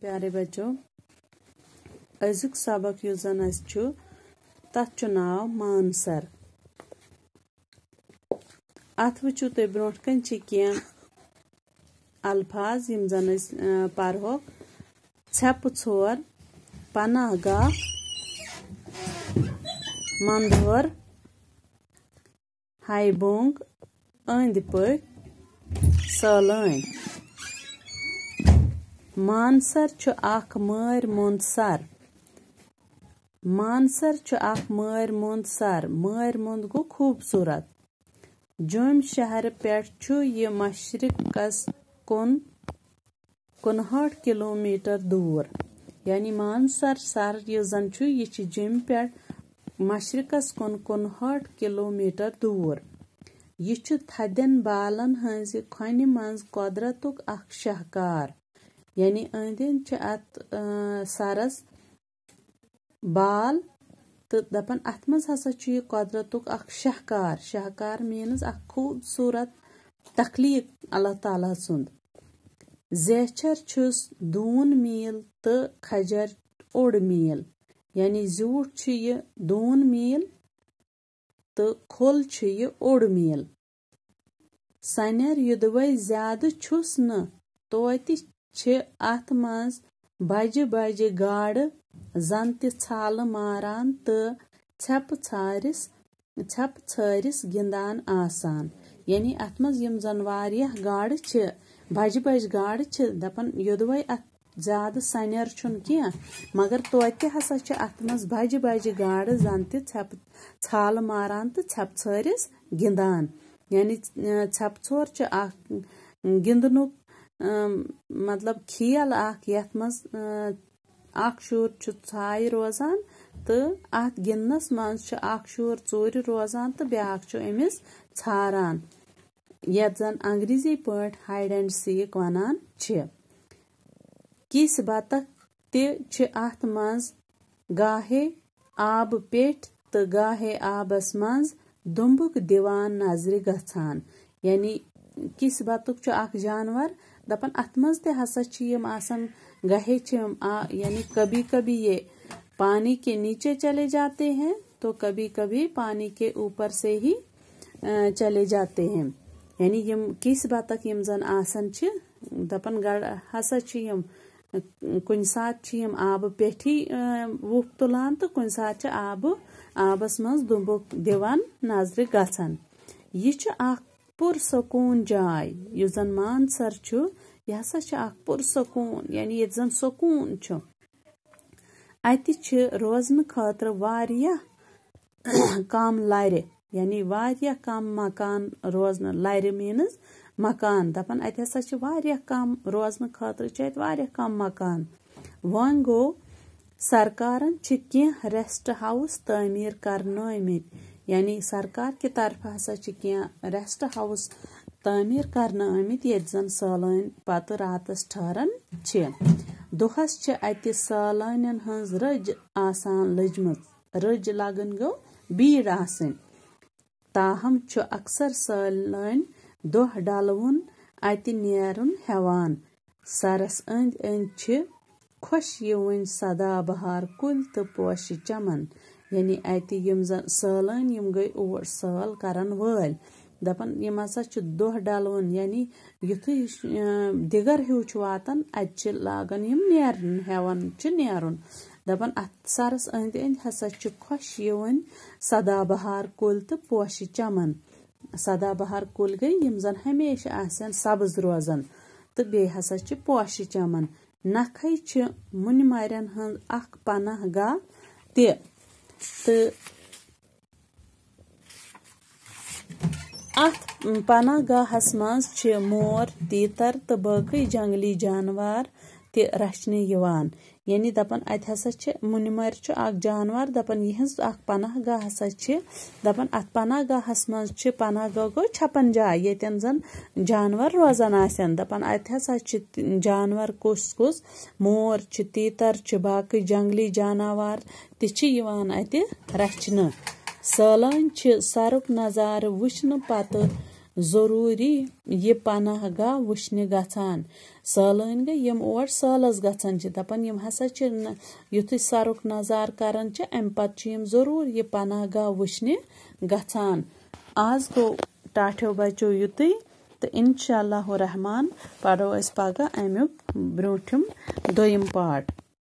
प्यारे बच्चों अजुक सबक तथ नाव मानसर अत वो तुम ब्रोक अल्फाज यम जन पर्वो झप ओर पना गह मंदोर हाई बोंग अंद पक मानसर मार मोंद सर मानसर मार मोंद सर मार मोंद गो खूबसूरत जम शहर पु ये मशरकस कुन कुनहठ किलोमीटर दूर यानी मानसर सर जन यह जम पे मशरकस कुन कुनहठ किलोमीटर दूर यह थदन बालन हज खन मज कुदरत शहकार یعنی أنٛدۍ أنٛدۍ چھِ اَتھ سَرَس بال تہٕ دَپان اَتھ منٛز ہسا چھُ یہِ قۄدرَتُک اَکھ شاہکار شاہکار میٖنٕز اَکھ خوٗبصوٗرت تخلیٖق اللہ تعالیٰ سُنٛد زیچھر چھُس دوٗن میٖل تہٕ کھجر اوٚڑ میٖل یعنی زیوٗٹھ چھُ یہِ دوٗن میٖل تہٕ کھوٚل چھُ یہِ اوٚڑ میٖل سَنٮ۪ر یوٚدوَے زیادٕ چھُس نہٕ توتہِ چھِ اَتھ منٛز بَجہِ بَجہِ گاڈٕ زَن تہِ ژھالہٕ ماران تہٕ ژھٮ۪پہٕ ژھارِس ژھٮ۪پہٕ ژھٲرِس گِنٛدان آسان یعنی اَتھ منٛز یِم زَن واریاہ گاڈٕ چھِ بَجہِ بَجہِ گاڈٕ چھِ دَپان یوٚدوَے اَتھ زیادٕ سَنٮ۪ر چھُنہٕ کیٚنٛہہ مگر توتہِ ہسا چھِ اَتھ منٛز بَجہِ بَجہِ گاڈٕ زَن تہِ ژھٮ۪پہٕ ژھالہٕ ماران تہٕ ژھٮ۪پہٕ ژھٲرِس گِنٛدان یعنی ژھٮ۪پہٕ ژھور چھُ اَکھ گِنٛدنُک مطلب کھیل اکھ یتھ منٛز اکھ شُر چھُ ژھایہِ روزان تہٕ اتھ گِنٛدنس منٛز چھُ اکھ شُر ژوٗرِ روزان تہٕ بیٛاکھ چھُ أمِس ژھاران یتھ زن انگریٖزی پٲٹھۍ ہایڈ اینڈ سیٖک ونان چھِ کِسۍ بطخ تہِ چھِ اتھ منٛز گاہے آبہٕ پیٚٹھۍ تہٕ گاہے آبس منٛز دُمبُک دِوان نظرِ گژھان یعنی کِسۍ بطُخ چھُ اکھ جانور दपन अत मज आसन गहे चिम आ यानी कभी कभी ये पानी के नीचे चले जाते हैं तो कभी कभी पानी के ऊपर से ही चले जाते हैं यानी यम किस बात तक यम जन आसन च दपन गड़ हसा यम कुन सात यम आब पेठी वुफ तुलान तो कुन सात आब आबस मज दुबुक दिवान नजर गसन यह پُر سکوٗن جاے یُس زن مانسر چھُ یہِ ہسا چھِ اکھ پُر سکوٗن یعنی ییٚتہِ زن سکوٗن چھُ اَتہِ چھِ روزنہٕ خٲطرٕ واریاہ کَم لَرِ یعنی واریاہ کَم مکان روزنہٕ لَرِ میٖنٕز مکان دَپان اَتہِ ہسا چھِ واریاہ کَم روزنہٕ خٲطرٕ چھِ اَتہِ واریاہ کَم مکان وۄنۍ گوٚو سرکارن چھِ کیٚنٛہہ ریٚسٹ ہاوُس تعمیٖر کرنٲیمٕتۍ یعنی سرکار کہِ طرف ہسا چھِ کیٚنٛہہ ریٚسٹ ہاوُس تعمیٖر کرنہٕ آمٕتۍ ییٚتہِ زن سالان پت راتس ٹھہران چھِ دۄہس چھِ اَتہِ سٲلٲنٮ۪ن ہٕنٛز رٔج آسان لجم رج لگن گو بیڑ آسن تاہم چھ اکثر سالان دہ ڈلوُن ات نیرن ہیوان سرس اند اند چھِ خۄش یِوٕنۍ سدا بہار کُلۍ تہٕ پوشہِ چمن یعنی اَتہِ یِم زَن سٲلٲنۍ یِم گٔے اور سٲل کَرَن وٲلۍ دَپان یِم ہسا چھِ دۄہ ڈَلوُن یعنی یُتھُے دِگر ہیٛوٗ چھُ واتان اَتہِ چھِ لاگان یِم نیرُن ہیٚوان چھِ نیرُن دَپان اَتھ سَرَس أنٛدۍ أنٛدۍ ہسا چھِ خۄش یِوٕنۍ سدا بہار کُلۍ تہٕ پوشہِ چمن سدا بہار کُلۍ گٔے یِم زَن ہمیشہِ آسان سبٕز روزان تہٕ بیٚیہِ ہسا چھِ پوشہِ چمن نَکھَے چھِ مُنہِ مارٮ۪ن ہٕنٛز اَکھ پناہ گاہ تہِ تہٕ اَتھ پناہ گاہَس منٛز چھِ مور تیٖتَر تہٕ باقٕے جنٛگلی جاناوار تہِ رَچھنہٕ یِوان یعنی دَپان اَتہِ ہسا چھِ مُنہِ مٲرۍ چھُ اَکھ جانوَر دَپان یِہٕنٛز اَکھ پَناہ گاہ ہسا چھِ دَپان اَتھ پَناہ گاہَس منٛز چھِ پَناہ گاہ گوٚو چھَپَن جاے ییٚتٮ۪ن زَن جانوَر روزان آسن دَپان اَتہِ ہسا چھِ جانوَر کُس کُس مور چھِ تیٖتَر چھِ باقٕے جنٛگلی جاناوار تہِ چھِ یِوان اَتہِ رَچھنہٕ سٲلٲنۍ چھِ سَرُک نظارٕ وٕچھنہٕ پَتہٕ ضروٗری یہِ پَناہ گاہ وٕچھنہِ گژھان سٲلٲنۍ گٔے یِم اور سٲلَس گژھان چھِ دَپان یِم ہسا چھِ یُتھُے سَرُک نظارٕ کران چھِ اَمہِ پَتہٕ چھِ یِم ضروٗر یہِ پَناہ گاہ وٕچھنہِ گژھان آز گوٚو ٹاٹھیو بَچو یُتُے تہٕ اِنشاء اللہ رحمان پَرو أسۍ پَگاہ اَمیُک برٛوٗنٛٹھِم دوٚیِم پاٹ